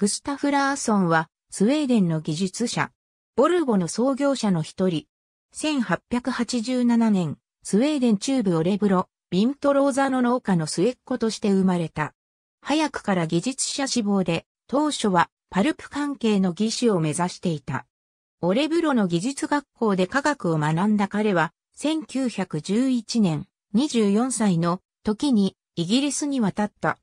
グスタフ・ラーソンは、スウェーデンの技術者、ボルゴの創業者の一人。1887年、スウェーデン中部オレブロ、ビントローザの農家の末っ子として生まれた。早くから技術者志望で、当初はパルプ関係の技師を目指していた。オレブロの技術学校で科学を学んだ彼は、1911年、24歳の時にイギリスに渡った。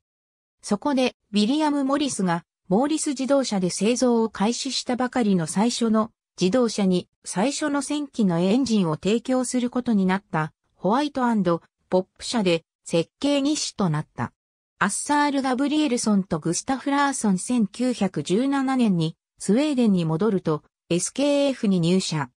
そこで、ウィリアム・モリスがモーリス自動車で製造を開始したばかりの最初の自動車に最初の戦機のエンジンを提供することになったホワイトポップ社で設計技師となった。アッサール・ガブリエルソンとグスタフ・ラーソン1917年にスウェーデンに戻ると SKF に入社。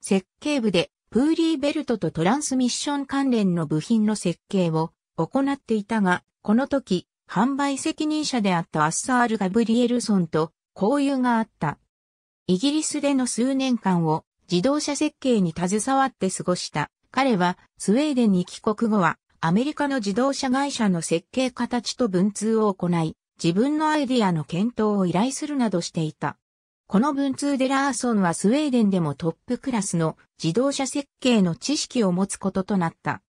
設計部でプーリーベルトとトランスミッション関連の部品の設計を行っていたが、この時販売責任者であったアッサール・ガブリエルソンと交友があった。イギリスでの数年間を自動車設計に携わって過ごした彼はスウェーデンに帰国後はアメリカの自動車会社の設計形と文通を行い自分のアイディアの検討を依頼するなどしていた。この文通でラーソンはスウェーデンでもトップクラスの自動車設計の知識を持つこととなった。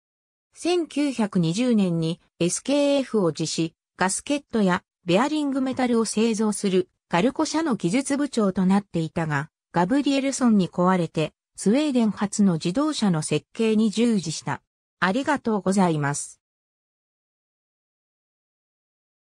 1920年に SKF を実施、ガスケットやベアリングメタルを製造するガルコ社の技術部長となっていたが、ガブリエルソンに壊れて、スウェーデン初の自動車の設計に従事した。ありがとうございます。